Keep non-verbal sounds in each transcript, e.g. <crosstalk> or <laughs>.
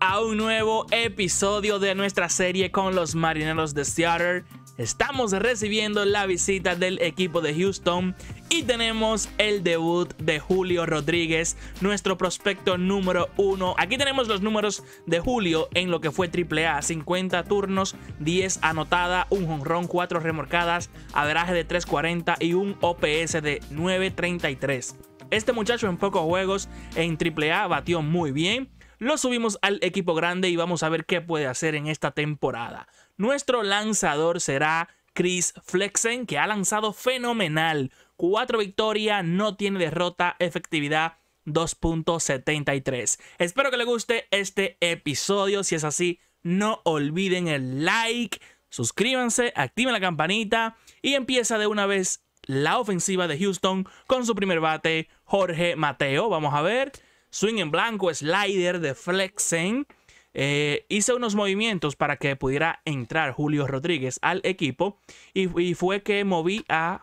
a un nuevo episodio de nuestra serie con los marineros de Seattle. Estamos recibiendo la visita del equipo de Houston y tenemos el debut de Julio Rodríguez, nuestro prospecto número uno. Aquí tenemos los números de Julio en lo que fue AAA: 50 turnos, 10 anotada, un jonrón, 4 remorcadas, averaje de 340 y un OPS de 933. Este muchacho en pocos juegos en AAA batió muy bien lo subimos al equipo grande y vamos a ver qué puede hacer en esta temporada. Nuestro lanzador será Chris Flexen, que ha lanzado fenomenal. Cuatro victorias, no tiene derrota, efectividad 2.73. Espero que le guste este episodio. Si es así, no olviden el like, suscríbanse, activen la campanita y empieza de una vez la ofensiva de Houston con su primer bate, Jorge Mateo. Vamos a ver swing en blanco, slider, de flexen. Eh, hice unos movimientos para que pudiera entrar Julio Rodríguez al equipo y, fue que moví a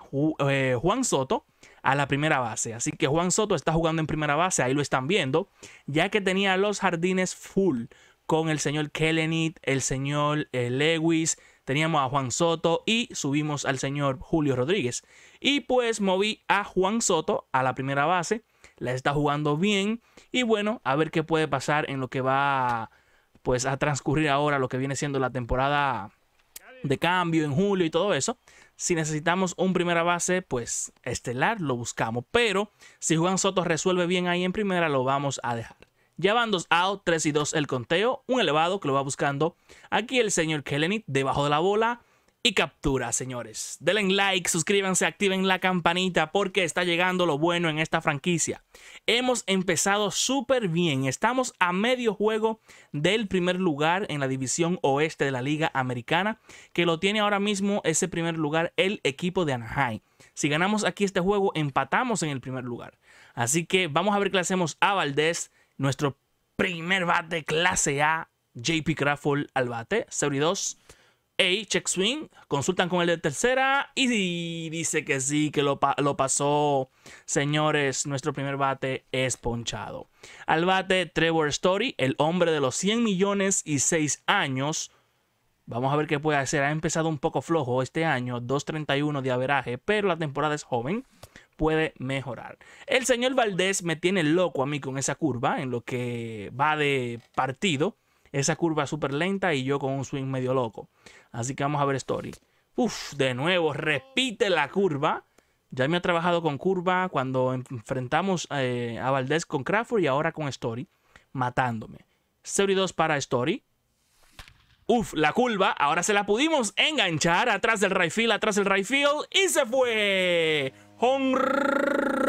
eh, Juan Soto a la primera base. Así que Juan Soto está jugando en primera base, ahí lo están viendo, ya que tenía los jardines full con el señor Kellenit, el señor eh, Lewis, teníamos a Juan Soto y subimos al señor Julio Rodríguez. Y pues moví a Juan Soto a la primera base la está jugando bien. Y bueno, a ver qué puede pasar en lo que va pues a transcurrir ahora lo que viene siendo la temporada de cambio en julio y todo eso. Si necesitamos un primera base, pues estelar, lo buscamos. Pero si Juan Soto resuelve bien ahí en primera, lo vamos a dejar. Ya van dos out, 3 y 2 el conteo. Un elevado que lo va buscando aquí el señor Kellenit debajo de la bola captura, señores. Denle like, suscríbanse, activen la campanita porque está llegando lo bueno en esta franquicia. Hemos empezado súper bien. Estamos a medio juego del primer lugar en la división oeste de la Liga Americana, que lo tiene ahora mismo ese primer lugar el equipo de Anaheim. Si ganamos aquí este juego, empatamos en el primer lugar. Así que vamos a ver qué hacemos a Valdés, nuestro primer bate clase A, JP Crawford al bate, 0 Hey, check swing, consultan con el de tercera y dice que sí, que lo, lo, pasó. Señores, nuestro primer bate es ponchado. Al bate, Trevor Story, el hombre de los 100 millones y 6 años. Vamos a ver qué puede hacer. Ha empezado un poco flojo este año, 2.31 de averaje, pero la temporada es joven, puede mejorar. El señor Valdés me tiene loco a mí con esa curva en lo que va de partido esa curva súper lenta y yo con un swing medio loco. Así que vamos a ver Story. Uf, de nuevo, repite la curva. Ya me ha trabajado con curva cuando enfrentamos eh, a Valdés con Crawford y ahora con Story, matándome. 0 para Story. Uf, la curva, ahora se la pudimos enganchar atrás del right atrás del right y se fue. Home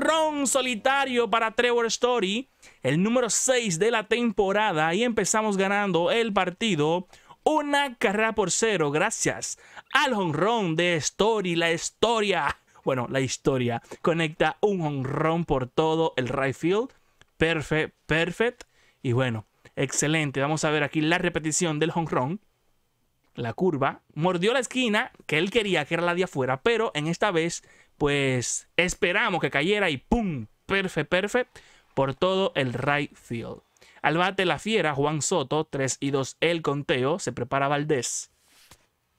jonrón solitario para Trevor Story, el número 6 de la temporada, y empezamos ganando el partido una carrera por cero gracias al jonrón de Story, la historia. Bueno, la historia conecta un honrón por todo el right field. Perfect, perfect. Y bueno, excelente. Vamos a ver aquí la repetición del honrón. La curva mordió la esquina que él quería que era la de afuera, pero en esta vez pues esperamos que cayera y ¡pum! Perfe, perfecto por todo el right field. Al bate la fiera, Juan Soto, 3 y 2 el conteo, se prepara Valdés.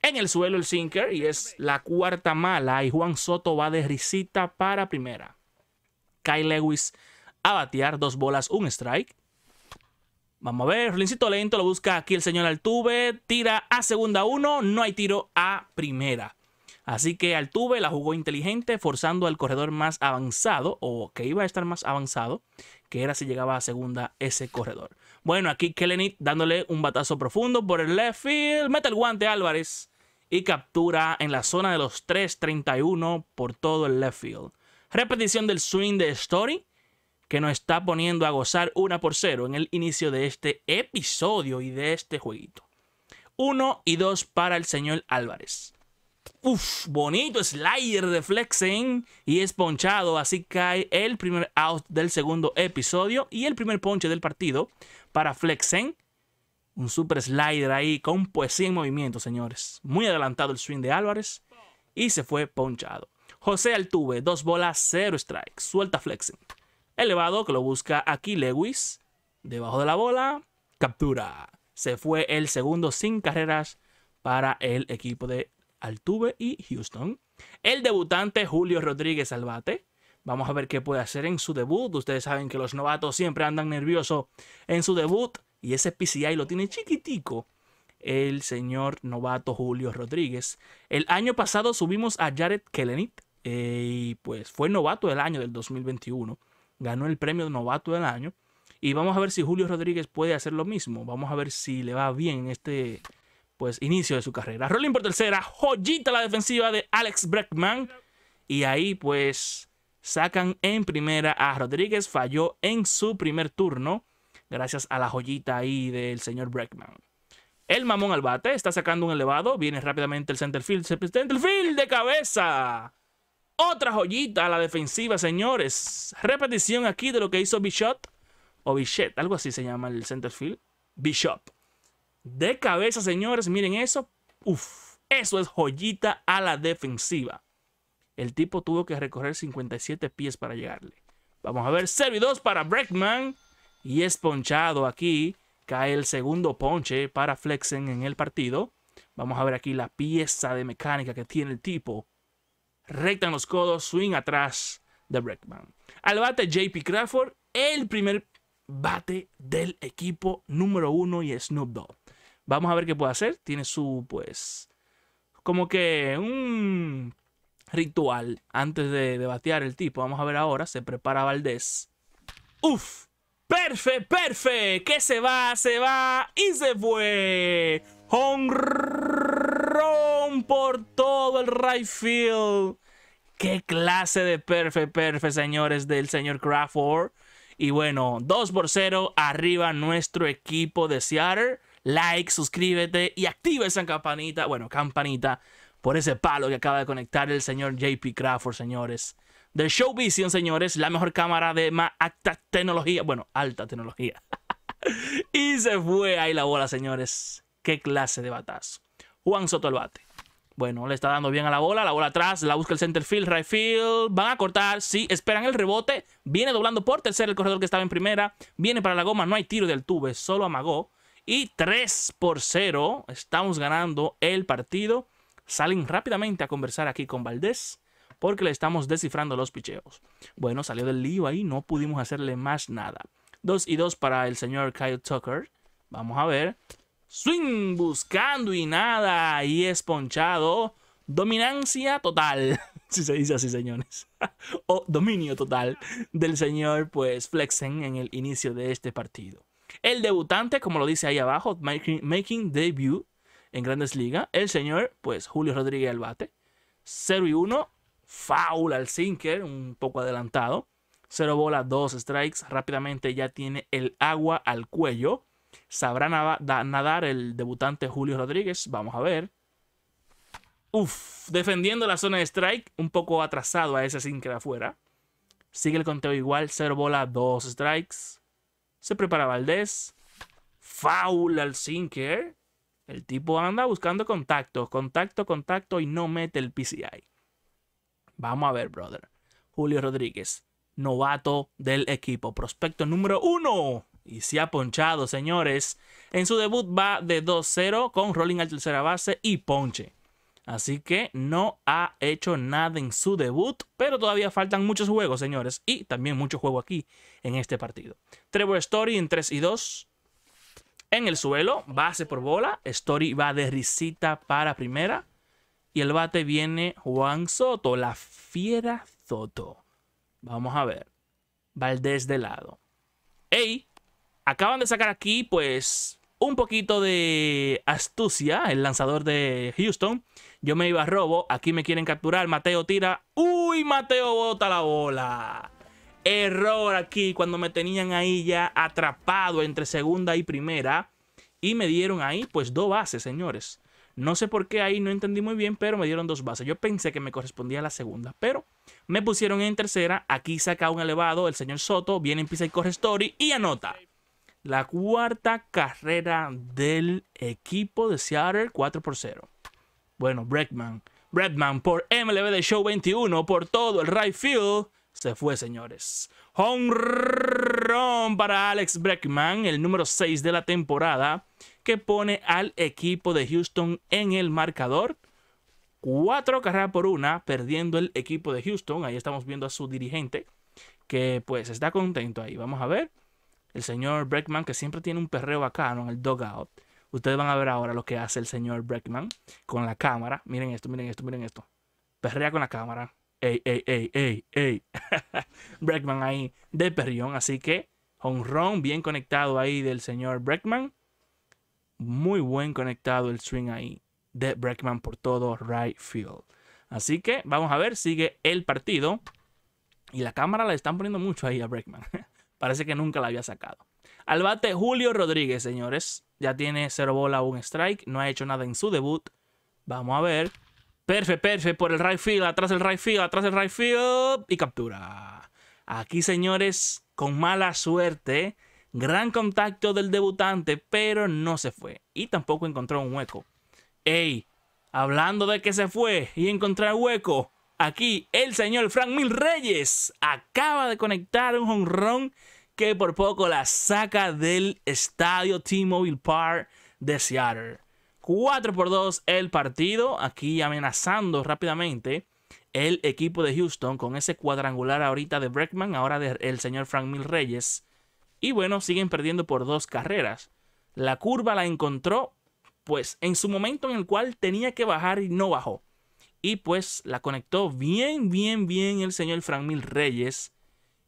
En el suelo el sinker y es la cuarta mala y Juan Soto va de risita para primera. Kyle Lewis a batear, dos bolas, un strike. Vamos a ver, lincito lento, lo busca aquí el señor Altuve, tira a segunda uno, no hay tiro a primera. Así que Altuve la jugó inteligente, forzando al corredor más avanzado, o que iba a estar más avanzado, que era si llegaba a segunda ese corredor. Bueno, aquí Kellenit dándole un batazo profundo por el left field, mete el guante Álvarez y captura en la zona de los 3.31 por todo el left field. Repetición del swing de Story, que nos está poniendo a gozar una por cero en el inicio de este episodio y de este jueguito. 1 y 2 para el señor Álvarez. Uf, bonito slider de Flexen y es ponchado, así cae el primer out del segundo episodio y el primer ponche del partido para Flexen. Un super slider ahí con pues en movimiento, señores. Muy adelantado el swing de Álvarez y se fue ponchado. José Altuve, dos bolas, cero strike. Suelta Flexen. Elevado que lo busca aquí Lewis. Debajo de la bola, captura. Se fue el segundo sin carreras para el equipo de Altuve y Houston. El debutante Julio Rodríguez Albate. Vamos a ver qué puede hacer en su debut. Ustedes saben que los novatos siempre andan nerviosos en su debut. Y ese PCI lo tiene chiquitico el señor novato Julio Rodríguez. El año pasado subimos a Jared Kellenit. Eh, y pues fue novato del año del 2021. Ganó el premio novato del año. Y vamos a ver si Julio Rodríguez puede hacer lo mismo. Vamos a ver si le va bien en este pues, inicio de su carrera. Rolling por tercera, joyita la defensiva de Alex Breckman. Y ahí, pues, sacan en primera a Rodríguez. Falló en su primer turno, gracias a la joyita ahí del señor Breckman. El mamón al bate está sacando un elevado. Viene rápidamente el centerfield. field de cabeza. Otra joyita a la defensiva, señores. Repetición aquí de lo que hizo Bishop. O Bichette, algo así se llama el centerfield. Bishop de cabeza, señores. Miren eso. Uf, eso es joyita a la defensiva. El tipo tuvo que recorrer 57 pies para llegarle. Vamos a ver, servidos para Breckman. Y es ponchado aquí. Cae el segundo ponche para Flexen en el partido. Vamos a ver aquí la pieza de mecánica que tiene el tipo. Recta en los codos, swing atrás de Breckman. Al bate JP Crawford, el primer bate del equipo número uno y Snoop Dogg. Vamos a ver qué puede hacer. Tiene su, pues, como que un ritual antes de, de batear el tipo. Vamos a ver ahora. Se prepara Valdés. ¡Uf! Perfe, perfe, que se va, se va y se fue. Honrón por todo el right field. Qué clase de perfe, perfe, señores del señor Crawford. Y bueno, 2 por 0 arriba nuestro equipo de Seattle like, suscríbete y activa esa campanita, bueno, campanita, por ese palo que acaba de conectar el señor JP Crawford, señores. De Show Vision, señores, la mejor cámara de más alta tecnología, bueno, alta tecnología. <laughs> y se fue ahí la bola, señores. Qué clase de batazo. Juan Soto el bate. Bueno, le está dando bien a la bola, la bola atrás, la busca el center field, right field, van a cortar, sí, esperan el rebote, viene doblando por tercer el corredor que estaba en primera, viene para la goma, no hay tiro del tube, solo amagó, y 3 por 0, estamos ganando el partido. Salen rápidamente a conversar aquí con Valdés porque le estamos descifrando los picheos. Bueno, salió del lío ahí, no pudimos hacerle más nada. 2 y 2 para el señor Kyle Tucker. Vamos a ver. Swing buscando y nada. Y es ponchado. Dominancia total. <laughs> si se dice así, señores. <laughs> o dominio total del señor, pues, Flexen en el inicio de este partido. El debutante, como lo dice ahí abajo, making, debut en Grandes Ligas. El señor, pues Julio Rodríguez El bate. 0 y 1. Foul al sinker, un poco adelantado. 0 bola, 2 strikes. Rápidamente ya tiene el agua al cuello. ¿Sabrá nadar el debutante Julio Rodríguez? Vamos a ver. Uf, defendiendo la zona de strike, un poco atrasado a ese sinker afuera. Sigue el conteo igual, 0 bola, 2 strikes. Se prepara Valdés. Foul al sinker. El tipo anda buscando contacto, contacto, contacto y no mete el PCI. Vamos a ver, brother. Julio Rodríguez, novato del equipo, prospecto número uno. Y se ha ponchado, señores. En su debut va de 2-0 con rolling al tercera base y ponche. Así que no ha hecho nada en su debut, pero todavía faltan muchos juegos, señores, y también mucho juego aquí en este partido. Trevor Story en 3 y 2. En el suelo, base por bola. Story va de risita para primera. Y el bate viene Juan Soto, la fiera Soto. Vamos a ver. Valdés de lado. Ey, acaban de sacar aquí, pues, un poquito de astucia, el lanzador de Houston. Yo me iba a robo, aquí me quieren capturar, Mateo tira. ¡Uy, Mateo bota la bola! Error aquí cuando me tenían ahí ya atrapado entre segunda y primera. Y me dieron ahí pues dos bases, señores. No sé por qué ahí no entendí muy bien, pero me dieron dos bases. Yo pensé que me correspondía la segunda, pero me pusieron en tercera. Aquí saca un elevado, el señor Soto, viene, empieza y corre story y anota la cuarta carrera del equipo de Seattle, 4 por 0. Bueno, Breckman Breckman por MLB de Show 21 por todo el right field. Se fue, señores. Home para Alex Breckman el número 6 de la temporada, que pone al equipo de Houston en el marcador. Cuatro carreras por una, perdiendo el equipo de Houston. Ahí estamos viendo a su dirigente, que pues está contento ahí. Vamos a ver el señor Breckman, que siempre tiene un perreo bacano en el dogout. Ustedes van a ver ahora lo que hace el señor Breckman con la cámara. Miren esto, miren esto, miren esto. Perrea con la cámara. Ey, ey, ey, ey, ey. <laughs> Breckman ahí de perrión. Así que, run bien conectado ahí del señor Breckman. Muy buen conectado el swing ahí de Breckman por todo right field. Así que vamos a ver, sigue el partido. Y la cámara la están poniendo mucho ahí a Breckman. <laughs> Parece que nunca la había sacado. Al bate Julio Rodríguez, señores. Ya tiene cero bola, un strike. No ha hecho nada en su debut. Vamos a ver. Perfe, perfe, por el right field, atrás el right field, atrás el right field. Y captura. Aquí, señores, con mala suerte. Gran contacto del debutante, pero no se fue. Y tampoco encontró un hueco. ¡Ey! Hablando de que se fue y encontrar hueco. Aquí el señor Frank Mil Reyes acaba de conectar un honrón que por poco la saca del estadio T-Mobile Park de Seattle. 4 por 2 el partido, aquí amenazando rápidamente el equipo de Houston con ese cuadrangular ahorita de Breckman, ahora del señor Frank Mil Reyes. Y bueno, siguen perdiendo por dos carreras. La curva la encontró, pues en su momento en el cual tenía que bajar y no bajó. Y pues la conectó bien, bien, bien el señor Frank Mil Reyes.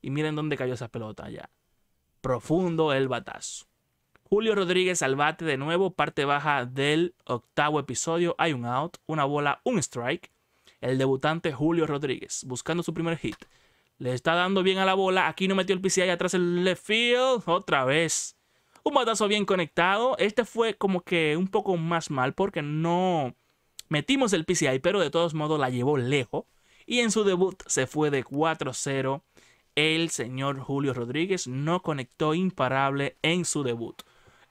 Y miren dónde cayó esa pelota ya. Profundo el batazo. Julio Rodríguez al bate de nuevo, parte baja del octavo episodio. Hay un out, una bola, un strike. El debutante Julio Rodríguez buscando su primer hit. Le está dando bien a la bola. Aquí no metió el PCI atrás el left field. Otra vez. Un batazo bien conectado. Este fue como que un poco más mal porque no Metimos el PCI, pero de todos modos la llevó lejos. Y en su debut se fue de 4-0. El señor Julio Rodríguez no conectó imparable en su debut.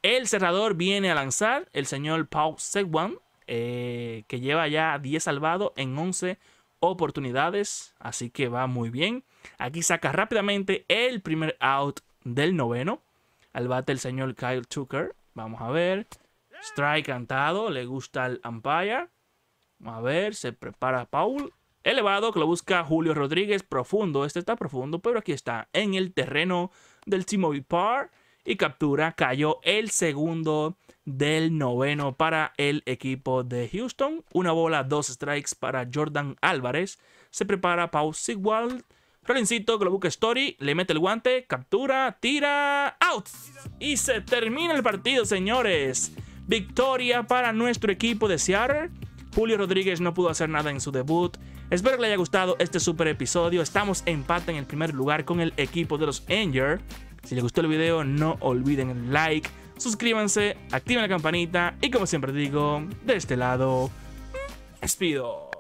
El cerrador viene a lanzar el señor Pau Segwan. Eh, que lleva ya 10 salvados en 11 oportunidades, así que va muy bien. Aquí saca rápidamente el primer out del noveno. Al bate el señor Kyle Tucker. Vamos a ver. Strike cantado, le gusta al umpire. A ver, se prepara Paul. Elevado, que lo busca Julio Rodríguez. Profundo, este está profundo, pero aquí está. En el terreno del T-Mobile Y captura, cayó el segundo del noveno para el equipo de Houston. Una bola, dos strikes para Jordan Álvarez. Se prepara Paul Sigwald. Rolincito que lo busca Story, le mete el guante, captura, tira, out. Y se termina el partido, señores. Victoria para nuestro equipo de Seattle. Julio Rodríguez no pudo hacer nada en su debut. Espero que le haya gustado este super episodio. Estamos empate en el primer lugar con el equipo de los Anger Si les gustó el video, no olviden el like, suscríbanse, activen la campanita y como siempre digo, de este lado, despido.